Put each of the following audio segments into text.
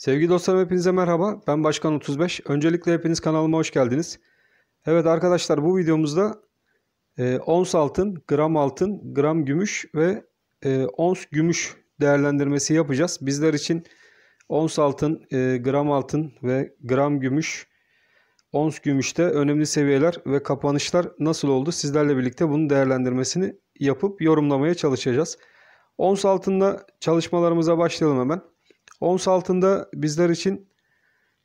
Sevgili dostlarım hepinize merhaba. Ben Başkan 35. Öncelikle hepiniz kanalıma hoş geldiniz. Evet arkadaşlar bu videomuzda e, ons altın, gram altın, gram gümüş ve e, ons gümüş değerlendirmesi yapacağız. Bizler için ons altın, e, gram altın ve gram gümüş, ons gümüşte önemli seviyeler ve kapanışlar nasıl oldu? Sizlerle birlikte bunun değerlendirmesini yapıp yorumlamaya çalışacağız. Ons altında çalışmalarımıza başlayalım hemen. Ons altında bizler için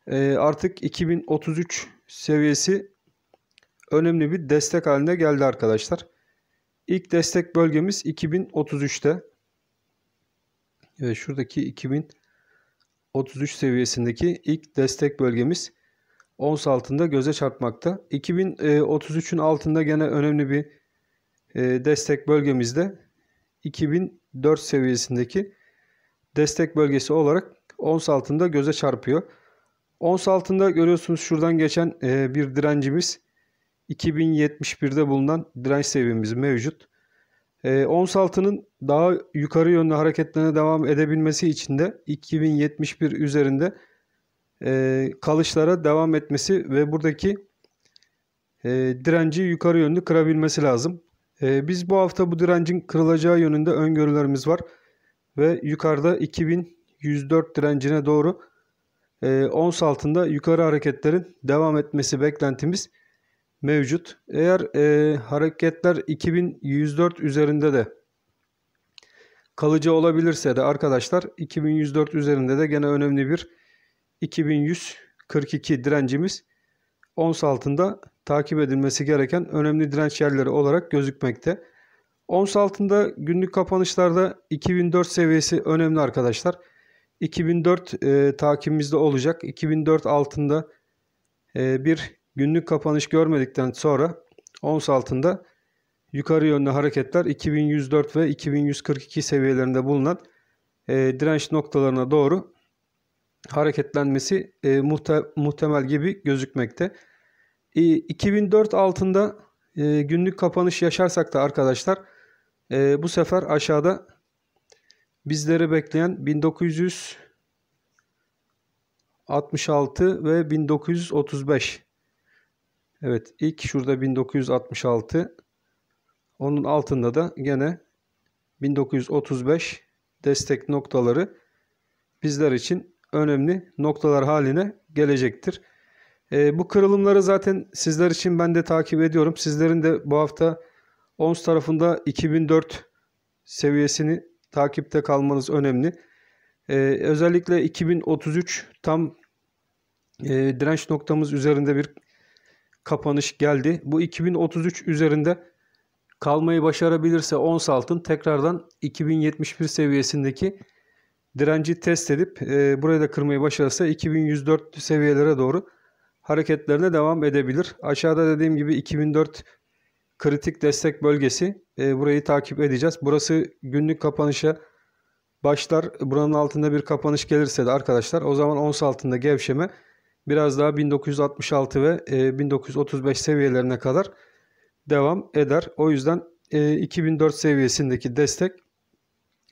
e, artık 2033 seviyesi önemli bir destek haline geldi arkadaşlar. İlk destek bölgemiz 2033'te. Evet, şuradaki 2033 seviyesindeki ilk destek bölgemiz ons altında göze çarpmakta. 2033'ün altında gene önemli bir e, destek bölgemizde 2004 seviyesindeki destek bölgesi olarak ons altında göze çarpıyor. Ons altında görüyorsunuz şuradan geçen e, bir direncimiz 2071'de bulunan direnç seviyemiz mevcut. E, ons altının daha yukarı yönlü hareketlerine devam edebilmesi için de 2071 üzerinde e, kalışlara devam etmesi ve buradaki direnci yukarı yönlü kırabilmesi lazım. Biz bu hafta bu direncin kırılacağı yönünde öngörülerimiz var ve yukarıda 2104 direncine doğru e, ons altında yukarı hareketlerin devam etmesi beklentimiz mevcut. Eğer e, hareketler 2104 üzerinde de kalıcı olabilirse de arkadaşlar 2104 üzerinde de gene önemli bir 2142 direncimiz ons altında takip edilmesi gereken önemli direnç yerleri olarak gözükmekte. Ons altında günlük kapanışlarda 2004 seviyesi önemli arkadaşlar. 2004 e, takibimizde olacak. 2004 altında e, bir günlük kapanış görmedikten sonra ons altında yukarı yönlü hareketler 2104 ve 2142 seviyelerinde bulunan e, direnç noktalarına doğru hareketlenmesi e, muhte muhtemel gibi gözükmekte. E, 2004 altında e, günlük kapanış yaşarsak da arkadaşlar e, bu sefer aşağıda bizleri bekleyen 1966 ve 1935. Evet ilk şurada 1966. Onun altında da gene 1935 destek noktaları bizler için önemli noktalar haline gelecektir. E, bu kırılımları zaten sizler için ben de takip ediyorum. Sizlerin de bu hafta Ons tarafında 2004 seviyesini takipte kalmanız önemli. Ee, özellikle 2033 tam e, direnç noktamız üzerinde bir kapanış geldi. Bu 2033 üzerinde kalmayı başarabilirse ons altın tekrardan 2071 seviyesindeki direnci test edip e, burayı da kırmayı başarırsa 2104 seviyelere doğru hareketlerine devam edebilir. Aşağıda dediğim gibi 2004 kritik destek bölgesi. E, burayı takip edeceğiz. Burası günlük kapanışa başlar. Buranın altında bir kapanış gelirse de arkadaşlar o zaman ons altında gevşeme biraz daha 1966 ve e, 1935 seviyelerine kadar devam eder. O yüzden e, 2004 seviyesindeki destek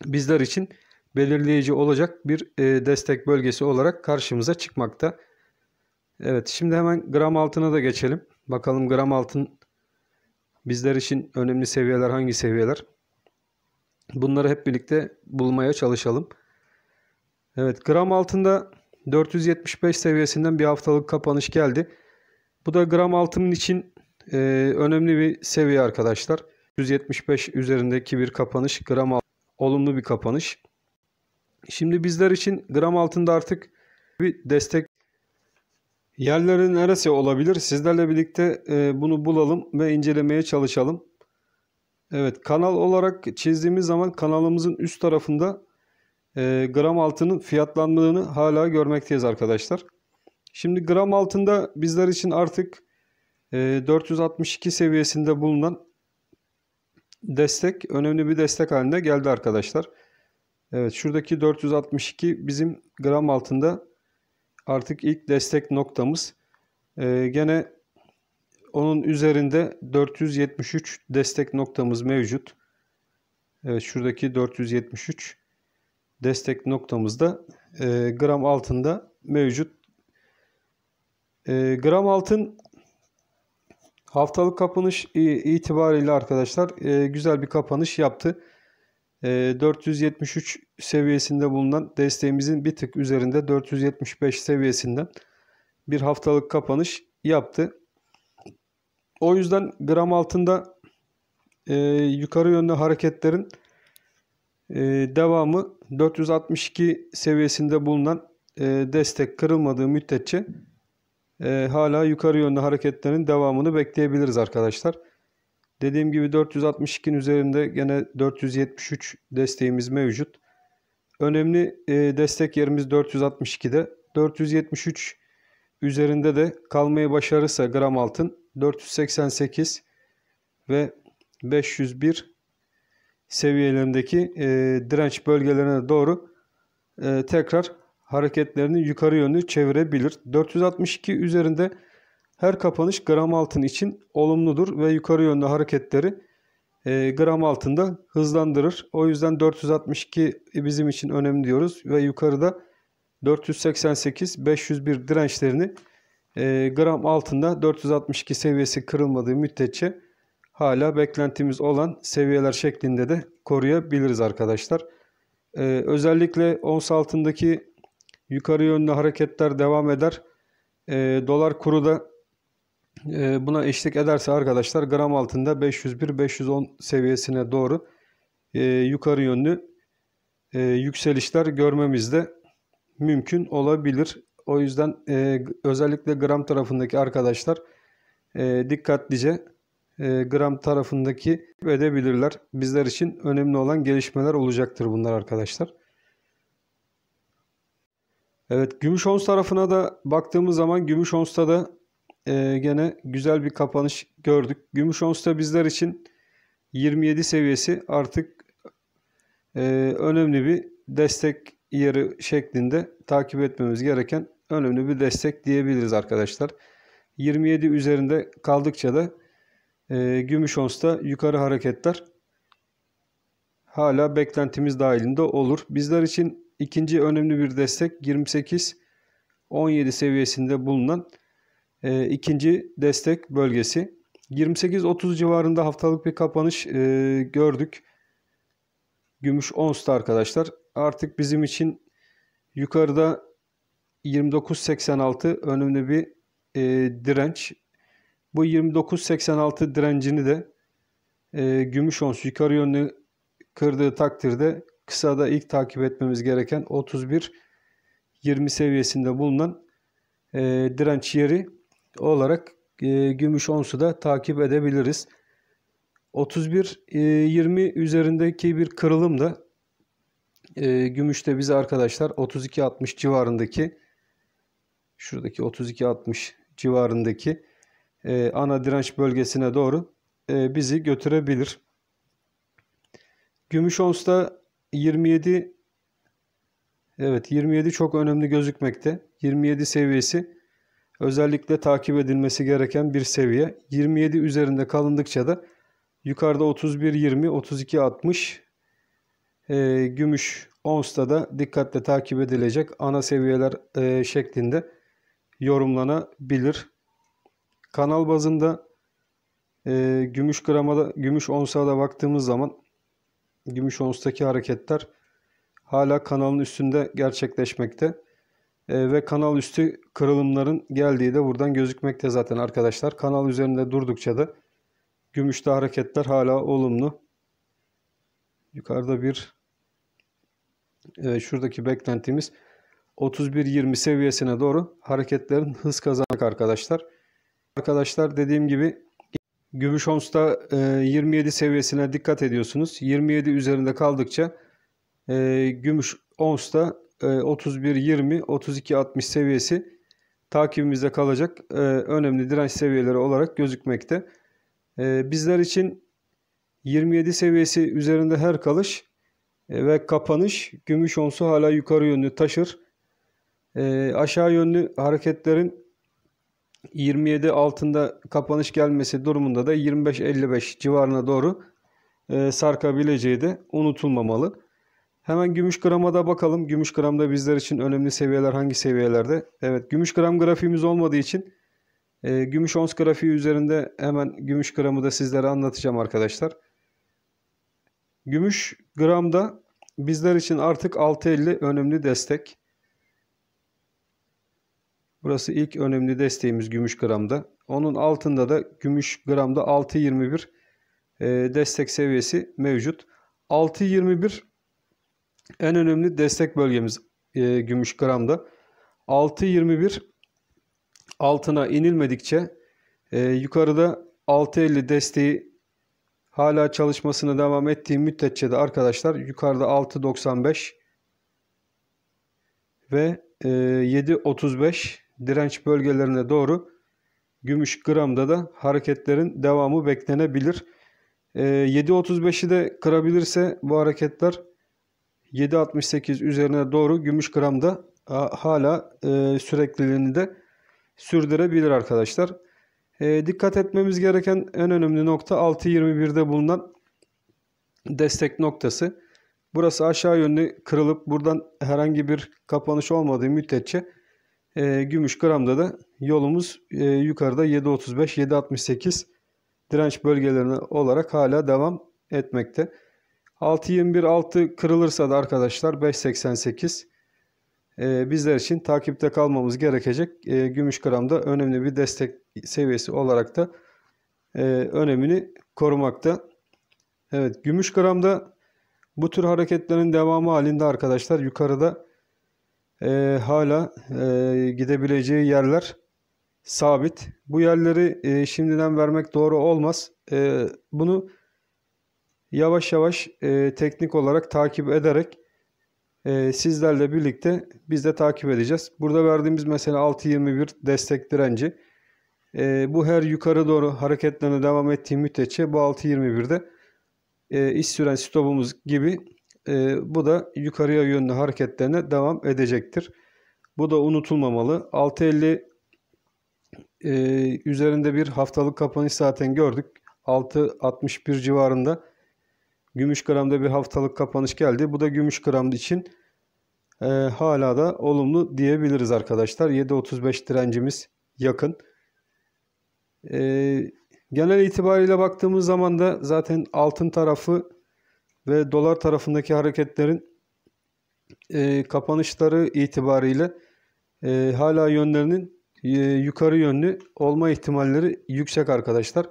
bizler için belirleyici olacak bir e, destek bölgesi olarak karşımıza çıkmakta. Evet şimdi hemen gram altına da geçelim. Bakalım gram altın Bizler için önemli seviyeler hangi seviyeler? Bunları hep birlikte bulmaya çalışalım. Evet gram altında 475 seviyesinden bir haftalık kapanış geldi. Bu da gram altının için e, önemli bir seviye arkadaşlar. 175 üzerindeki bir kapanış gram altı, olumlu bir kapanış. Şimdi bizler için gram altında artık bir destek Yerleri neresi olabilir? Sizlerle birlikte e, bunu bulalım ve incelemeye çalışalım. Evet kanal olarak çizdiğimiz zaman kanalımızın üst tarafında e, gram altının fiyatlandığını hala görmekteyiz arkadaşlar. Şimdi gram altında bizler için artık 462 e, seviyesinde bulunan destek önemli bir destek halinde geldi arkadaşlar. Evet şuradaki 462 bizim gram altında artık ilk destek noktamız. E, gene onun üzerinde 473 destek noktamız mevcut. Evet, şuradaki 473 destek noktamızda e, gram altında mevcut. E, gram altın haftalık kapanış itibariyle arkadaşlar e, güzel bir kapanış yaptı. 473 ee, seviyesinde bulunan desteğimizin bir tık üzerinde 475 seviyesinden bir haftalık kapanış yaptı. O yüzden gram altında e, yukarı yönlü hareketlerin e, devamı 462 seviyesinde bulunan e, destek kırılmadığı müddetçe e, hala yukarı yönlü hareketlerin devamını bekleyebiliriz arkadaşlar. Dediğim gibi 462'nin üzerinde gene 473 desteğimiz mevcut. Önemli e, destek yerimiz 462'de. 473 üzerinde de kalmayı başarırsa gram altın 488 ve 501 seviyelerindeki e, direnç bölgelerine doğru e, tekrar hareketlerini yukarı yönlü çevirebilir. 462 üzerinde her kapanış gram altın için olumludur ve yukarı yönde hareketleri e, gram altında hızlandırır. O yüzden 462 bizim için önemli diyoruz ve yukarıda 488-501 dirençlerini e, gram altında 462 seviyesi kırılmadığı müddetçe hala beklentimiz olan seviyeler şeklinde de koruyabiliriz arkadaşlar. E, özellikle ons altındaki yukarı yönlü hareketler devam eder. E, dolar kuru da ee, buna eşlik ederse arkadaşlar gram altında 501-510 seviyesine doğru e, yukarı yönlü e, yükselişler görmemiz de mümkün olabilir. O yüzden e, özellikle gram tarafındaki arkadaşlar dikkatlice gram tarafındaki edebilirler. Bizler için önemli olan gelişmeler olacaktır bunlar arkadaşlar. Evet gümüş ons tarafına da baktığımız zaman gümüş onsta da e, gene güzel bir kapanış gördük. Gümüş onsta bizler için 27 seviyesi artık e, önemli bir destek yeri şeklinde takip etmemiz gereken önemli bir destek diyebiliriz arkadaşlar. 27 üzerinde kaldıkça da e, gümüş onsta yukarı hareketler hala beklentimiz dahilinde olur. Bizler için ikinci önemli bir destek 28 17 seviyesinde bulunan e, ikinci destek bölgesi. 28-30 civarında haftalık bir kapanış e, gördük. Gümüş onsta arkadaşlar. Artık bizim için yukarıda 29.86 önemli bir e, direnç. Bu 29.86 direncini de e, gümüş ons yukarı yönlü kırdığı takdirde kısada ilk takip etmemiz gereken 31.20 seviyesinde bulunan e, direnç yeri olarak e, gümüş onsu da takip edebiliriz. 31-20 e, üzerindeki bir kırılım da e, gümüşte bize arkadaşlar 32-60 civarındaki şuradaki 32-60 civarındaki e, ana direnç bölgesine doğru e, bizi götürebilir. Gümüş onsta 27 evet 27 çok önemli gözükmekte. 27 seviyesi özellikle takip edilmesi gereken bir seviye. 27 üzerinde kalındıkça da yukarıda 31-20, 32-60 e, gümüş onsta da dikkatle takip edilecek ana seviyeler e, şeklinde yorumlanabilir. Kanal bazında e, gümüş gramada, gümüş onsa da baktığımız zaman gümüş onstaki hareketler hala kanalın üstünde gerçekleşmekte. E, ve kanal üstü kırılımların geldiği de buradan gözükmekte zaten arkadaşlar. Kanal üzerinde durdukça da gümüşte hareketler hala olumlu. Yukarıda bir e, şuradaki beklentimiz 31.20 seviyesine doğru hareketlerin hız kazanmak arkadaşlar. Arkadaşlar dediğim gibi gümüş onsta 27 e, seviyesine dikkat ediyorsunuz. 27 üzerinde kaldıkça e, gümüş onsta 31-20-32-60 e, seviyesi takibimizde kalacak e, önemli direnç seviyeleri olarak gözükmekte. E, bizler için 27 seviyesi üzerinde her kalış ve kapanış gümüş onsu hala yukarı yönlü taşır. Aşağı yönlü hareketlerin 27 altında kapanış gelmesi durumunda da 25-55 civarına doğru sarkabileceği de unutulmamalı. Hemen gümüş grama da bakalım. Gümüş gramda bizler için önemli seviyeler hangi seviyelerde? Evet gümüş gram grafiğimiz olmadığı için e, gümüş ons grafiği üzerinde hemen gümüş gramı da sizlere anlatacağım arkadaşlar. Gümüş gramda bizler için artık 6.50 önemli destek. Burası ilk önemli desteğimiz gümüş gramda. Onun altında da gümüş gramda 6.21 e, destek seviyesi mevcut. 6.21 en önemli destek bölgemiz e, gümüş gramda. 6.21 altına inilmedikçe e, yukarıda 6.50 desteği hala çalışmasını devam ettiği müddetçe de arkadaşlar yukarıda 6.95 ve e, 7.35 direnç bölgelerine doğru gümüş gramda da hareketlerin devamı beklenebilir. E, 7.35'i de kırabilirse bu hareketler 7.68 üzerine doğru gümüş gramda hala e, sürekliliğini de sürdürebilir arkadaşlar. E, dikkat etmemiz gereken en önemli nokta 6.21'de bulunan destek noktası. Burası aşağı yönlü kırılıp buradan herhangi bir kapanış olmadığı müddetçe e, gümüş gramda da yolumuz e, yukarıda 7.35-7.68 direnç bölgelerine olarak hala devam etmekte. 6.21 altı kırılırsa da arkadaşlar 5.88 e, bizler için takipte kalmamız gerekecek. E, gümüş gramda önemli bir destek seviyesi olarak da e, önemini korumakta. Evet gümüş gramda bu tür hareketlerin devamı halinde arkadaşlar yukarıda e, hala e, gidebileceği yerler sabit. Bu yerleri e, şimdiden vermek doğru olmaz. E, bunu yavaş yavaş e, teknik olarak takip ederek e, sizlerle birlikte biz de takip edeceğiz. Burada verdiğimiz mesela 6.21 destek direnci. E, bu her yukarı doğru hareketlerine devam ettiği müddetçe bu 6.21'de e, iş süren stopumuz gibi e, bu da yukarıya yönlü hareketlerine devam edecektir. Bu da unutulmamalı. 6.50 e, üzerinde bir haftalık kapanış zaten gördük. 6.61 civarında Gümüş gramda bir haftalık kapanış geldi. Bu da gümüş gram için e, hala da olumlu diyebiliriz arkadaşlar. 7.35 direncimiz yakın. E, genel itibariyle baktığımız zaman da zaten altın tarafı ve dolar tarafındaki hareketlerin e, kapanışları itibariyle e, hala yönlerinin e, yukarı yönlü olma ihtimalleri yüksek arkadaşlar.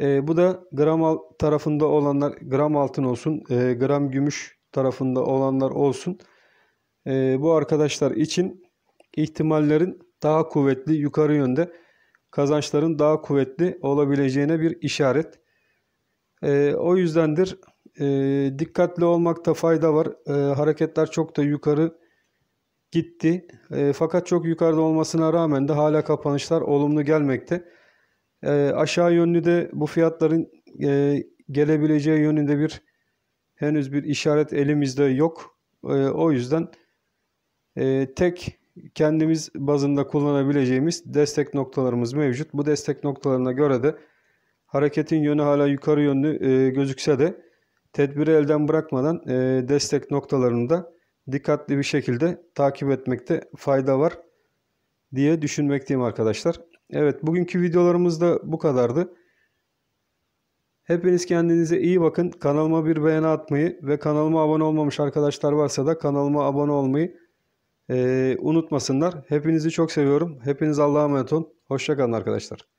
E, bu da gram al, tarafında olanlar gram altın olsun, e, gram gümüş tarafında olanlar olsun. E, bu arkadaşlar için ihtimallerin daha kuvvetli yukarı yönde kazançların daha kuvvetli olabileceğine bir işaret. E, o yüzdendir e, dikkatli olmakta fayda var. E, hareketler çok da yukarı gitti. E, fakat çok yukarıda olmasına rağmen de hala kapanışlar olumlu gelmekte. E, aşağı yönlü de bu fiyatların e, gelebileceği yönünde bir henüz bir işaret elimizde yok. E, o yüzden e, tek kendimiz bazında kullanabileceğimiz destek noktalarımız mevcut. Bu destek noktalarına göre de hareketin yönü hala yukarı yönlü e, gözükse de tedbiri elden bırakmadan e, destek noktalarını da dikkatli bir şekilde takip etmekte fayda var diye düşünmekteyim arkadaşlar. Evet bugünkü videolarımız da bu kadardı. Hepiniz kendinize iyi bakın. Kanalıma bir beğeni atmayı ve kanalıma abone olmamış arkadaşlar varsa da kanalıma abone olmayı e, unutmasınlar. Hepinizi çok seviyorum. Hepiniz Allah'a emanet olun. Hoşçakalın arkadaşlar.